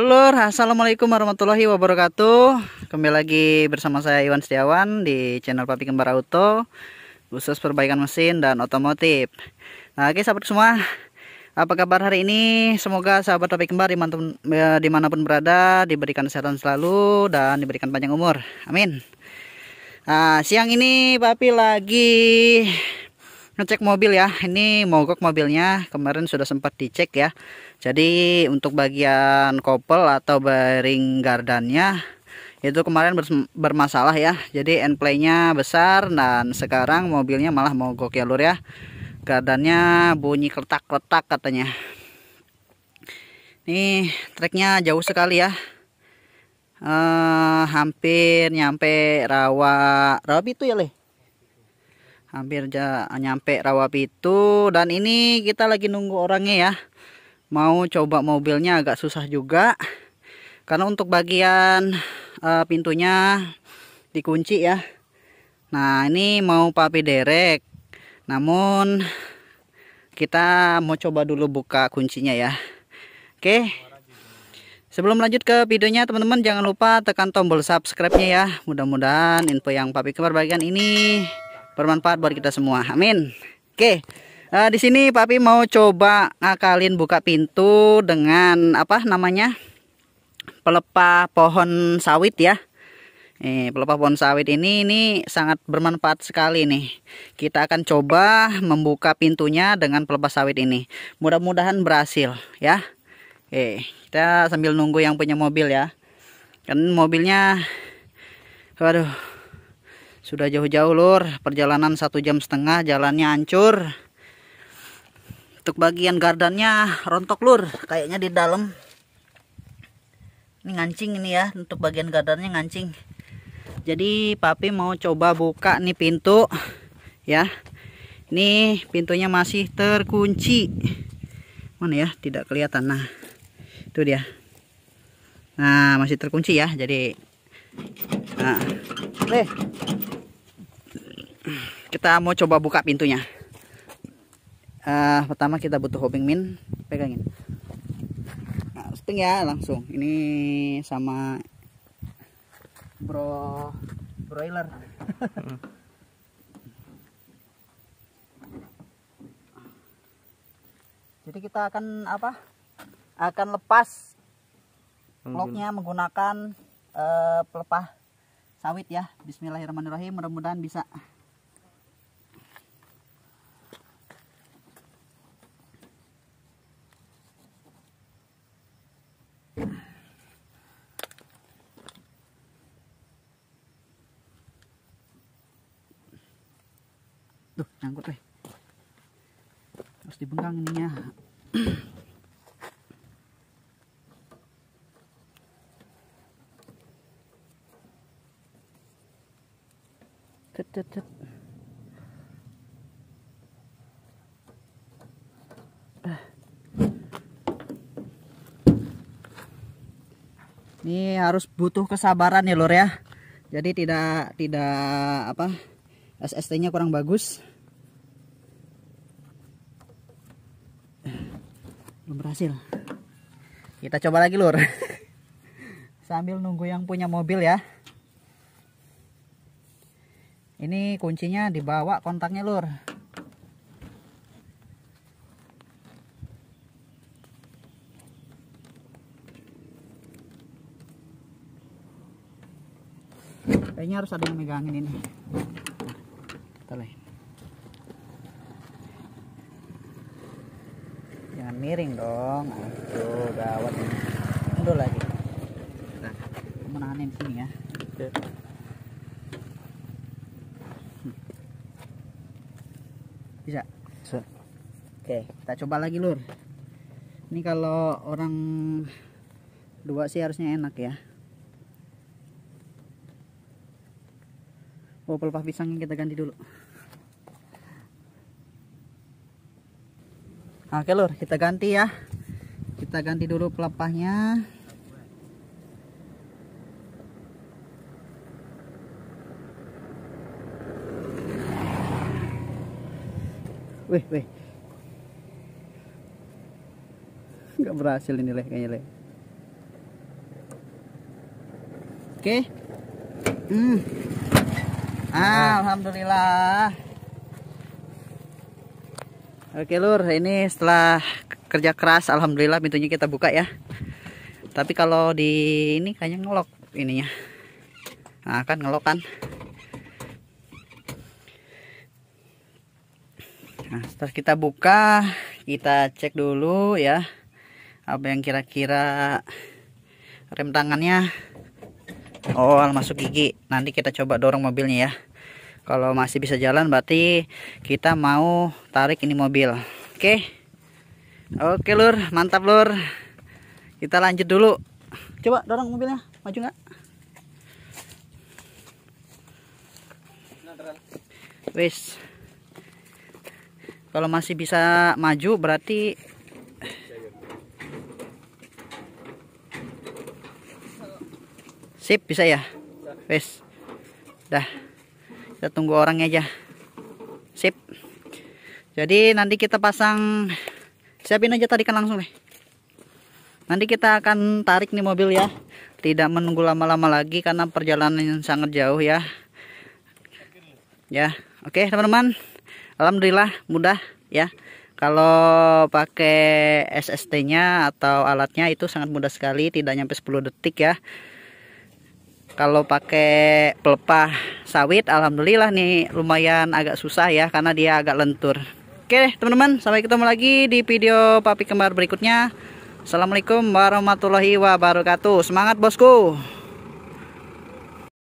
Lur, Assalamualaikum warahmatullahi wabarakatuh Kembali lagi bersama saya Iwan Setiawan di channel Papi Kembar Auto Khusus perbaikan mesin dan otomotif Nah oke sahabat semua Apa kabar hari ini? Semoga sahabat Papi Kembar eh, dimanapun, berada Diberikan kesehatan selalu dan diberikan panjang umur Amin Nah siang ini Papi lagi ngecek mobil ya ini mogok mobilnya kemarin sudah sempat dicek ya jadi untuk bagian kopel atau bearing gardannya itu kemarin bermasalah ya jadi endplay nya besar dan sekarang mobilnya malah mogok ya lur ya gardannya bunyi kertak-kertak katanya nih treknya jauh sekali ya uh, hampir nyampe rawa rawa itu ya leh hampir ja nyampe rawa pitu dan ini kita lagi nunggu orangnya ya mau coba mobilnya agak susah juga karena untuk bagian uh, pintunya dikunci ya nah ini mau papi derek namun kita mau coba dulu buka kuncinya ya oke sebelum lanjut ke videonya teman-teman jangan lupa tekan tombol subscribe nya ya mudah-mudahan info yang papi kebar bagian ini bermanfaat buat kita semua. Amin. Oke. Uh, di sini Papi mau coba ngakalin buka pintu dengan apa namanya? pelepah pohon sawit ya. Eh, pelepah pohon sawit ini ini sangat bermanfaat sekali nih. Kita akan coba membuka pintunya dengan pelepah sawit ini. Mudah-mudahan berhasil ya. Oke, kita sambil nunggu yang punya mobil ya. Kan mobilnya waduh sudah jauh-jauh lur, perjalanan satu jam setengah, jalannya hancur. Untuk bagian gardannya rontok lur, kayaknya di dalam. Ini ngancing ini ya, untuk bagian gardannya ngancing. Jadi papi mau coba buka nih pintu, ya. Ini pintunya masih terkunci. Mana ya? Tidak kelihatan. Nah, itu dia. Nah, masih terkunci ya. Jadi, nah, eh kita mau coba buka pintunya uh, pertama kita butuh hopping min pegangin nah, setting ya langsung ini sama bro broiler jadi kita akan apa akan lepas lognya menggunakan uh, pelepah sawit ya Bismillahirrahmanirrahim mudah-mudahan bisa Tuh, nyangkut weh. Harus dibengkang ininya. Cet, Ini harus butuh kesabaran ya lor ya. Jadi tidak tidak apa SST-nya kurang bagus. belum berhasil kita coba lagi lur sambil nunggu yang punya mobil ya ini kuncinya dibawa kontaknya lur kayaknya harus ada yang megangin ini kita lihat jangan miring dong nah, itu gawat ini mundur lagi nah menahannya di sini ya bisa oke kita coba lagi lur ini kalau orang dua sih harusnya enak ya Oh, pelepah pisangnya kita ganti dulu. Oke lur, kita ganti ya. Kita ganti dulu pelepahnya. Wih, wih. Enggak berhasil ini leh kayaknya leh. Oke. Okay. Hmm. Ah, alhamdulillah. Oke lur, ini setelah kerja keras, alhamdulillah pintunya kita buka ya. Tapi kalau di ini kayaknya ngelok ininya. Nah kan ngelok kan. Nah setelah kita buka, kita cek dulu ya apa yang kira-kira rem tangannya. Oh, masuk gigi. Nanti kita coba dorong mobilnya ya kalau masih bisa jalan berarti kita mau tarik ini mobil oke okay? oke okay, lur mantap lur kita lanjut dulu coba dorong mobilnya maju nggak wis kalau masih bisa maju berarti sip bisa ya wis dah kita tunggu orangnya aja sip jadi nanti kita pasang siapin aja tadi kan langsung deh nanti kita akan tarik nih mobil ya tidak menunggu lama-lama lagi karena perjalanan yang sangat jauh ya ya oke okay, teman-teman Alhamdulillah mudah ya kalau pakai SST-nya atau alatnya itu sangat mudah sekali, tidak nyampe 10 detik ya. Kalau pakai pelepah sawit alhamdulillah nih lumayan agak susah ya karena dia agak lentur oke deh teman-teman sampai ketemu lagi di video papi kembar berikutnya Assalamualaikum warahmatullahi wabarakatuh semangat bosku